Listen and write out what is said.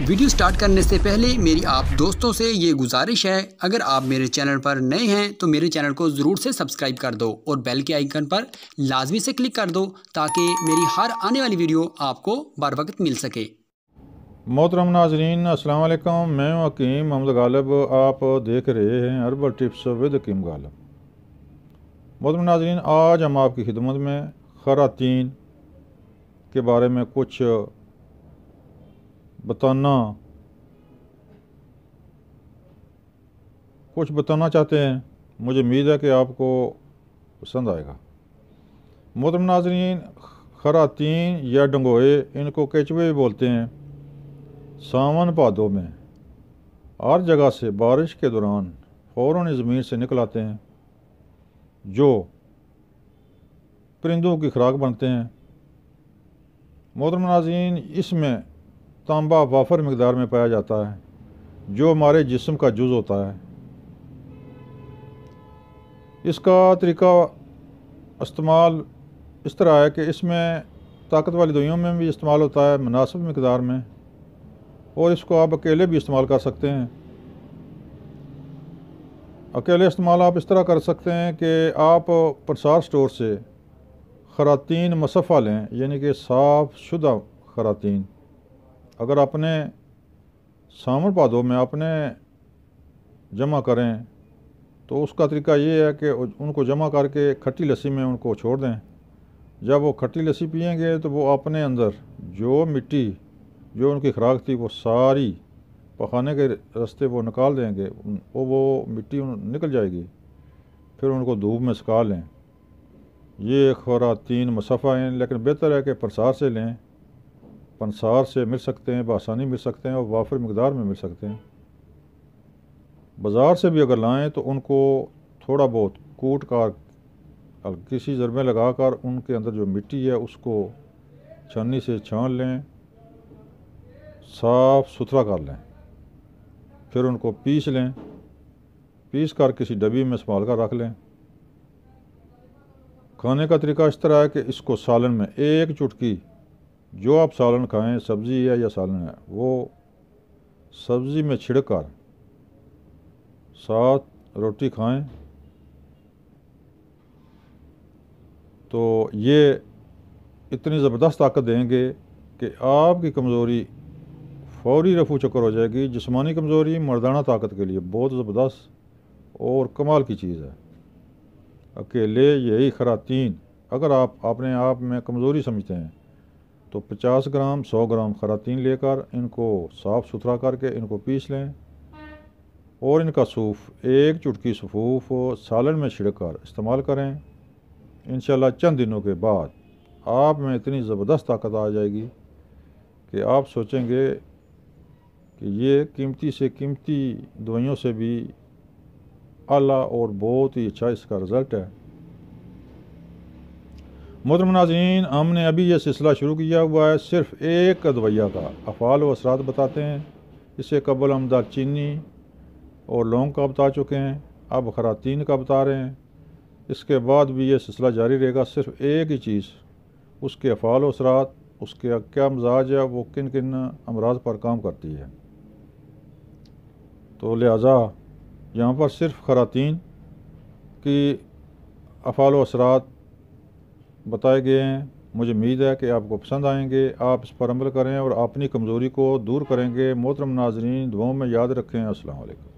video start करने से पहले मेरी आप दोस्तों से ये गुजारिश है अगर आप मेरे चैनल पर नए हैं तो मेरे चैनल को ज़रूर से सब्सक्राइब कर दो और बेल के आइकन पर लाजमी से क्लिक कर दो ताकि मेरी हर आने वाली वीडियो आपको बर वक्त मिल सके मोहतरम नाजरीन वालेकुम मैं हकीम अहमद गालब आप देख रहे हैं herbal tips with Hakim Ghalib मोहतरम नाजरीन आज हम आपकी खिदमत में ख़रातीन के बारे में कुछ बताना कुछ बताना चाहते हैं मुझे उम्मीद है कि आपको पसंद आएगा मोहतरम नाजरीन खरातीन या डंगोए इनको भी बोलते हैं सावन पादों में हर जगह से बारिश के दौरान फ़ौर ज़मीन से निकल आते हैं जो परिंदों की खुराक बनते हैं मोहतरम नाजरीन इसमें तांबा वाफर मकदार में पाया जाता है जो हमारे जिसम का जुज़ होता है इसका तरीका इस्तेमाल इस तरह है कि इसमें ताकत वाली दवाइयों में भी इस्तेमाल होता है मुनासिब मकदार में और इसको आप अकेले भी इस्तेमाल कर सकते हैं अकेले इस्तेमाल आप इस तरह कर सकते हैं कि आप प्रसार स्टोर से ख़रातीन मसफ़ा लें यानी कि साफ़ शुदा ख़रातीन अगर अपने सामर पादों में अपने जमा करें तो उसका तरीका ये है कि उनको जमा करके खट्टी लस्सी में उनको छोड़ दें जब वो खट्टी लस्सी पियेंगे तो वो अपने अंदर जो मिट्टी जो उनकी खुराक थी वो सारी पखाने के रास्ते वो निकाल देंगे वो वो मिट्टी निकल जाएगी फिर उनको धूप में सुखा लें ये खुरा तीन मसफ़ा हैं लेकिन बेहतर है कि प्रसार से लें पंसार से मिल सकते हैं बासानी मिल सकते हैं और वाफर मकदार में मिल सकते हैं बाज़ार से भी अगर लाएँ तो उनको थोड़ा बहुत कूट कर किसी ज़रबे लगा कर उनके अंदर जो मिट्टी है उसको छन्नी से छान लें साफ़ सुथरा कर लें फिर उनको पीस लें पीस कर किसी डब्बी में संभाल कर रख लें खाने का तरीका इस तरह है कि इसको सालन में एक चुटकी जो आप सालन खाएं सब्ज़ी है या सालन है वो सब्ज़ी में छिड़कर साथ रोटी खाएं तो ये इतनी ज़बरदस्त ताकत देंगे कि आपकी कमज़ोरी फौरी रफू चक्कर हो जाएगी जिसमानी कमज़ोरी मर्दाना ताकत के लिए बहुत ज़बरदस्त और कमाल की चीज़ है अकेले यही खरातीन अगर आप अपने आप में कमज़ोरी समझते हैं तो 50 ग्राम 100 ग्राम खरातीन लेकर इनको साफ़ सुथरा करके इनको पीस लें और इनका सूफ एक चुटकी सफूफ सालन में छिड़क कर इस्तेमाल करें इन चंद दिनों के बाद आप में इतनी ज़बरदस्त ताकत आ जाएगी कि आप सोचेंगे कि ये कीमती से कीमती दवाइयों से भी आला और बहुत ही अच्छा इसका रिज़ल्ट है मोहतरम नाजीन हमने अभी यह सिलसिला शुरू किया हुआ है सिर्फ एक अदवैया का अफ़ाल व असरात बताते हैं इससे कबल हम दालचीनी और लौंग का बता चुके हैं अब खरातीन का बता रहे हैं इसके बाद भी यह सिलसिला जारी रहेगा सिर्फ एक ही चीज़ उसके अफ़ाल व असरात उसके क्या मजाज है वो किन किन अमराज पर काम करती है तो लिहाजा यहाँ पर सिर्फ खरातीन की अफ़ाल असरात बताए गए हैं मुझे उम्मीद है कि आपको पसंद आएंगे आप इस पर अमल करें और अपनी कमज़ोरी को दूर करेंगे मोहतरम नाजरीन दुआओं में याद रखें वालेकुम